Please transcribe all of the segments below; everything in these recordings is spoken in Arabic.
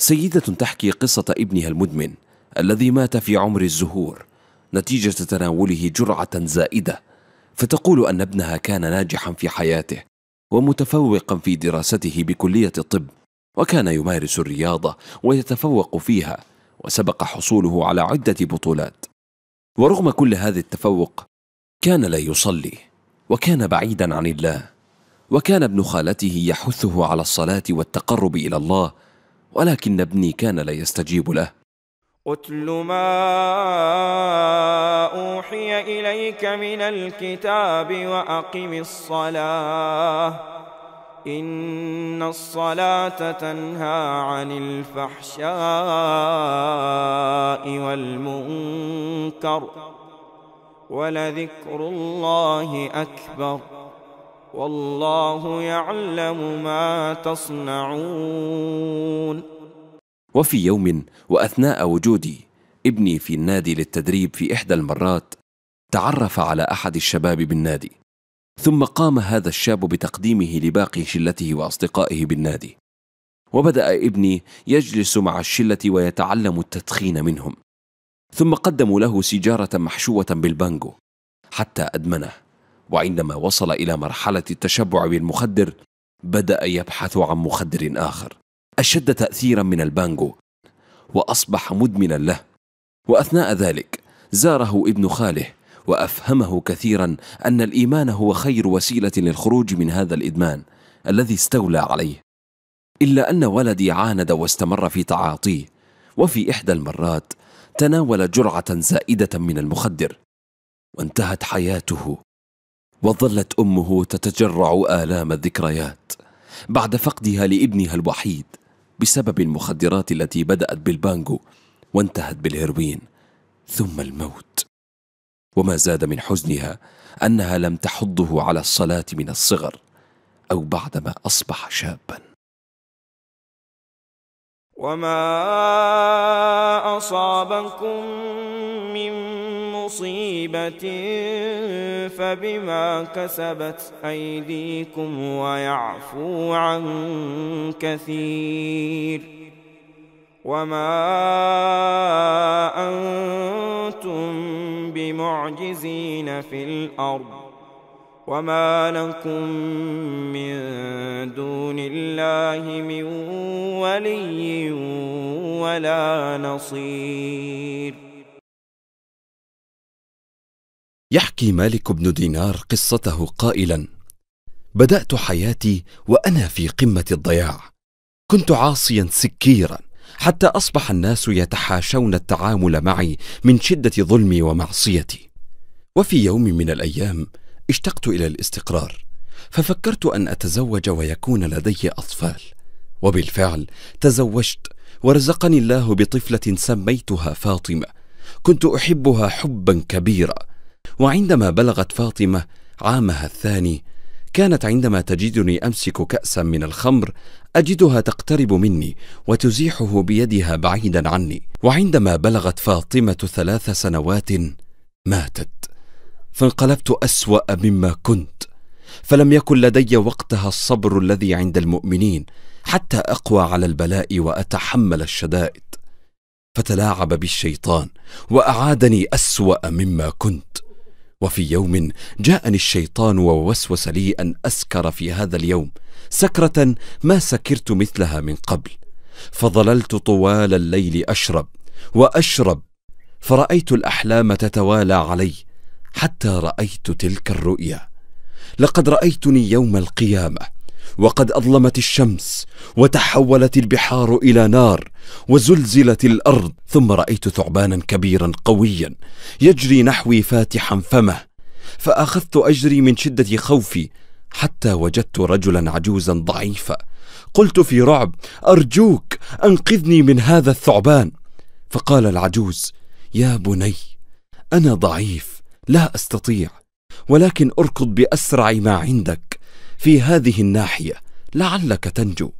سيدة تحكي قصة ابنها المدمن الذي مات في عمر الزهور نتيجة تناوله جرعة زائدة فتقول أن ابنها كان ناجحا في حياته ومتفوقا في دراسته بكلية الطب وكان يمارس الرياضة ويتفوق فيها وسبق حصوله على عدة بطولات ورغم كل هذا التفوق كان لا يصلي وكان بعيدا عن الله وكان ابن خالته يحثه على الصلاة والتقرب إلى الله ولكن ابني كان لا يستجيب له أتل ما أوحي إليك من الكتاب وأقم الصلاة إن الصلاة تنهى عن الفحشاء والمنكر ولذكر الله أكبر والله يعلم ما تصنعون وفي يوم واثناء وجودي ابني في النادي للتدريب في احدى المرات تعرف على احد الشباب بالنادي ثم قام هذا الشاب بتقديمه لباقي شلته واصدقائه بالنادي وبدا ابني يجلس مع الشله ويتعلم التدخين منهم ثم قدموا له سيجاره محشوه بالبانجو حتى ادمنه وعندما وصل إلى مرحلة التشبع بالمخدر بدأ يبحث عن مخدر آخر أشد تأثيرا من البانجو وأصبح مدمنا له وأثناء ذلك زاره ابن خاله وأفهمه كثيرا أن الإيمان هو خير وسيلة للخروج من هذا الإدمان الذي استولى عليه إلا أن ولدي عاند واستمر في تعاطيه وفي إحدى المرات تناول جرعة زائدة من المخدر وانتهت حياته وظلت امه تتجرع الام الذكريات بعد فقدها لابنها الوحيد بسبب المخدرات التي بدات بالبانجو وانتهت بالهيروين ثم الموت وما زاد من حزنها انها لم تحضه على الصلاه من الصغر او بعدما اصبح شابا وما اصابكم مصيبة فبما كسبت أيديكم ويعفو عن كثير وما أنتم بمعجزين في الأرض وما لكم من دون الله من ولي ولا نصير يحكي مالك بن دينار قصته قائلا بدات حياتي وانا في قمه الضياع كنت عاصيا سكيرا حتى اصبح الناس يتحاشون التعامل معي من شده ظلمي ومعصيتي وفي يوم من الايام اشتقت الى الاستقرار ففكرت ان اتزوج ويكون لدي اطفال وبالفعل تزوجت ورزقني الله بطفله سميتها فاطمه كنت احبها حبا كبيرا وعندما بلغت فاطمه عامها الثاني كانت عندما تجدني امسك كاسا من الخمر اجدها تقترب مني وتزيحه بيدها بعيدا عني وعندما بلغت فاطمه ثلاث سنوات ماتت فانقلبت اسوا مما كنت فلم يكن لدي وقتها الصبر الذي عند المؤمنين حتى اقوى على البلاء واتحمل الشدائد فتلاعب بالشيطان واعادني اسوا مما كنت وفي يوم جاءني الشيطان ووسوس لي ان اسكر في هذا اليوم سكره ما سكرت مثلها من قبل فظللت طوال الليل اشرب واشرب فرايت الاحلام تتوالى علي حتى رايت تلك الرؤيا لقد رايتني يوم القيامه وقد أظلمت الشمس وتحولت البحار إلى نار وزلزلت الأرض ثم رأيت ثعبانا كبيرا قويا يجري نحوي فاتحا فمه فأخذت أجري من شدة خوفي حتى وجدت رجلا عجوزا ضعيفا قلت في رعب أرجوك أنقذني من هذا الثعبان فقال العجوز يا بني أنا ضعيف لا أستطيع ولكن أركض بأسرع ما عندك في هذه الناحية لعلك تنجو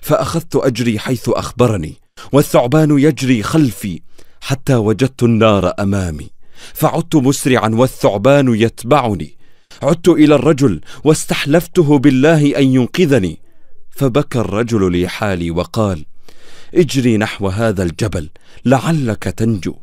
فأخذت أجري حيث أخبرني والثعبان يجري خلفي حتى وجدت النار أمامي فعدت مسرعا والثعبان يتبعني عدت إلى الرجل واستحلفته بالله أن ينقذني فبكى الرجل لي حالي وقال اجري نحو هذا الجبل لعلك تنجو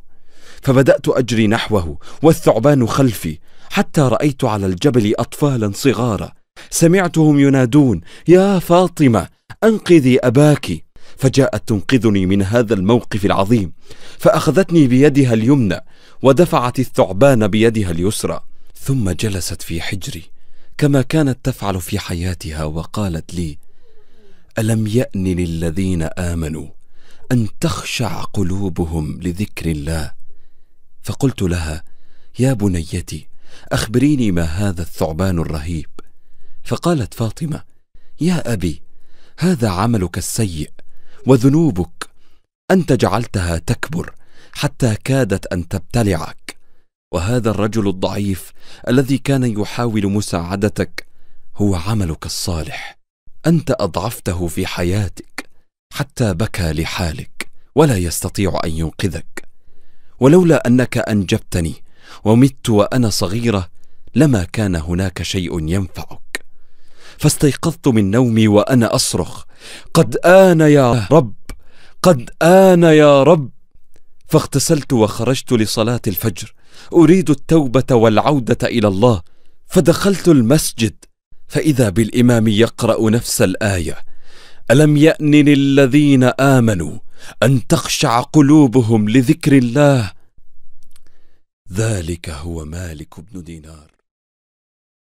فبدأت أجري نحوه والثعبان خلفي حتى رأيت على الجبل أطفالا صغارا سمعتهم ينادون يا فاطمه انقذي اباك فجاءت تنقذني من هذا الموقف العظيم فاخذتني بيدها اليمنى ودفعت الثعبان بيدها اليسرى ثم جلست في حجري كما كانت تفعل في حياتها وقالت لي الم يان للذين امنوا ان تخشع قلوبهم لذكر الله فقلت لها يا بنيتي اخبريني ما هذا الثعبان الرهيب فقالت فاطمه يا ابي هذا عملك السيء وذنوبك انت جعلتها تكبر حتى كادت ان تبتلعك وهذا الرجل الضعيف الذي كان يحاول مساعدتك هو عملك الصالح انت اضعفته في حياتك حتى بكى لحالك ولا يستطيع ان ينقذك ولولا انك انجبتني ومت وانا صغيره لما كان هناك شيء ينفعك فاستيقظت من نومي وأنا أصرخ قد آن يا رب قد آن يا رب فاغتسلت وخرجت لصلاة الفجر أريد التوبة والعودة إلى الله فدخلت المسجد فإذا بالإمام يقرأ نفس الآية ألم يأن للذين آمنوا أن تخشع قلوبهم لذكر الله ذلك هو مالك بن دينار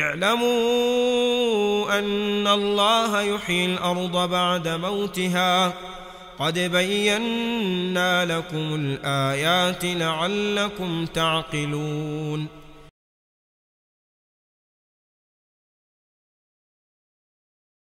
اعلموا أن الله يحيي الأرض بعد موتها قد بينا لكم الآيات لعلكم تعقلون